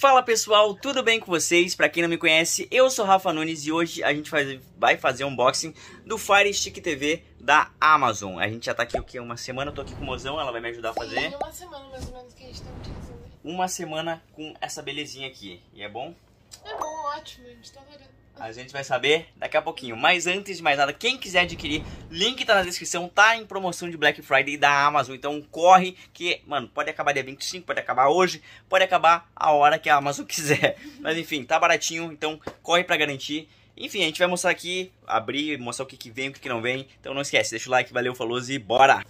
Fala pessoal, tudo bem com vocês? Para quem não me conhece, eu sou Rafa Nunes e hoje a gente vai fazer um unboxing do Fire Stick TV da Amazon. A gente já tá aqui o que uma semana, eu tô aqui com o Mozão, ela vai me ajudar a fazer. Sim, uma semana mais ou menos que a gente tá utilizando. Uma semana com essa belezinha aqui. E é bom? É bom, ótimo. A gente tá adorando. A gente vai saber daqui a pouquinho. Mas antes de mais nada, quem quiser adquirir, link tá na descrição, tá em promoção de Black Friday da Amazon. Então corre que, mano, pode acabar dia 25, pode acabar hoje, pode acabar a hora que a Amazon quiser. Mas enfim, tá baratinho, então corre para garantir. Enfim, a gente vai mostrar aqui, abrir, mostrar o que, que vem, o que, que não vem. Então não esquece, deixa o like, valeu, falou e bora!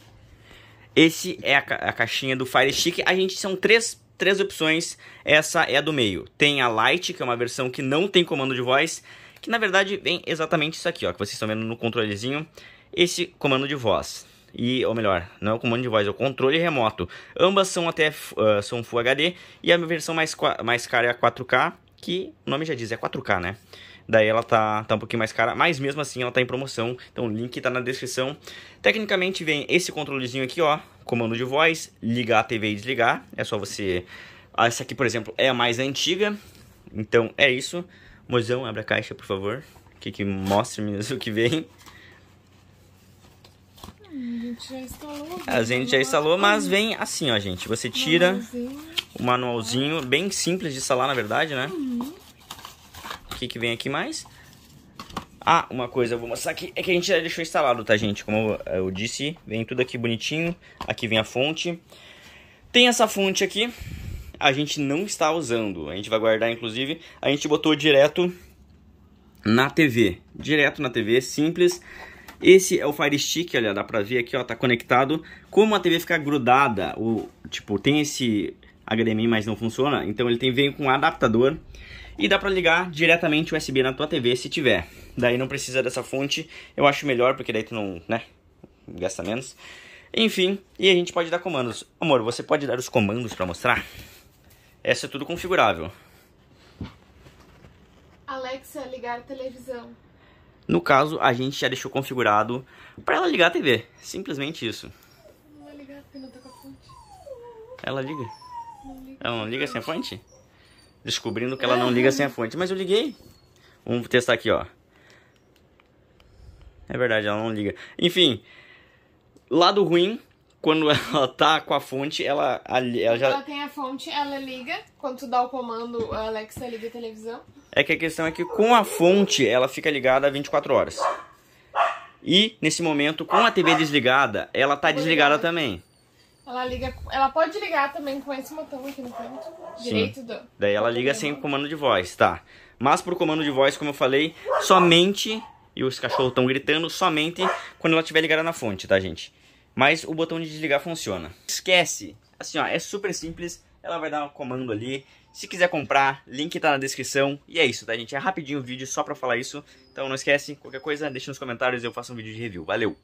Esse é a, ca a, caixinha do Fire Stick. A gente são três, três opções. Essa é a do meio. Tem a Lite, que é uma versão que não tem comando de voz que na verdade vem exatamente isso aqui, ó, que vocês estão vendo no controlezinho, esse comando de voz. E, ou melhor, não é o comando de voz, é o controle remoto. Ambas são até uh, são Full HD e a versão mais, mais cara é a 4K, que o nome já diz, é 4K, né? Daí ela tá, tá um pouquinho mais cara, mas mesmo assim ela tá em promoção, então o link tá na descrição. Tecnicamente vem esse controlezinho aqui, ó, comando de voz, ligar a TV e desligar, é só você... Ah, essa aqui, por exemplo, é a mais antiga, então é isso. Mozão, abre a caixa, por favor. Que, que mostre-me o que vem. A gente já instalou. A gente já instalou, mas vem assim, ó, gente. Você tira o manualzinho, bem simples de instalar, na verdade, né? O que, que vem aqui mais? Ah, uma coisa eu vou mostrar aqui. É que a gente já deixou instalado, tá, gente? Como eu disse, vem tudo aqui bonitinho. Aqui vem a fonte. Tem essa fonte aqui, a gente não está usando. A gente vai guardar, inclusive, a gente botou direto na TV. Direto na TV, simples. Esse é o Fire Stick, olha, dá pra ver aqui, ó, tá conectado. Como a TV fica grudada, o, tipo, tem esse HDMI, mas não funciona, então ele tem, vem com um adaptador e dá pra ligar diretamente USB na tua TV se tiver. Daí não precisa dessa fonte, eu acho melhor, porque daí tu não, né, gasta menos. Enfim, e a gente pode dar comandos. Amor, você pode dar os comandos pra mostrar? Essa é tudo configurável. Alexa, ligar a televisão. No caso, a gente já deixou configurado para ela ligar a TV. Simplesmente isso. Não vai ligar porque não tá com a fonte. Ela liga. Não liga. Ela não liga sem a fonte? Descobrindo que ela não é. liga sem a fonte. Mas eu liguei. Vamos testar aqui, ó. É verdade, ela não liga. Enfim, lado ruim quando ela tá com a fonte, ela, ela já. Ela tem a fonte, ela liga. Quando tu dá o comando, a Alexa liga a televisão. É que a questão é que com a fonte, ela fica ligada 24 horas. E nesse momento, com a TV desligada, ela tá é. desligada também. Ela liga. Ela pode ligar também com esse botão aqui no canto. Direito Sim. do. Daí ela liga sem comando de voz, tá. Mas pro comando de voz, como eu falei, somente. E os cachorros estão gritando somente quando ela estiver ligada na fonte, tá, gente? Mas o botão de desligar funciona. Esquece! Assim, ó, é super simples. Ela vai dar um comando ali. Se quiser comprar, link tá na descrição. E é isso, tá, gente? É rapidinho o vídeo só pra falar isso. Então não esquece, qualquer coisa, deixa nos comentários e eu faço um vídeo de review. Valeu!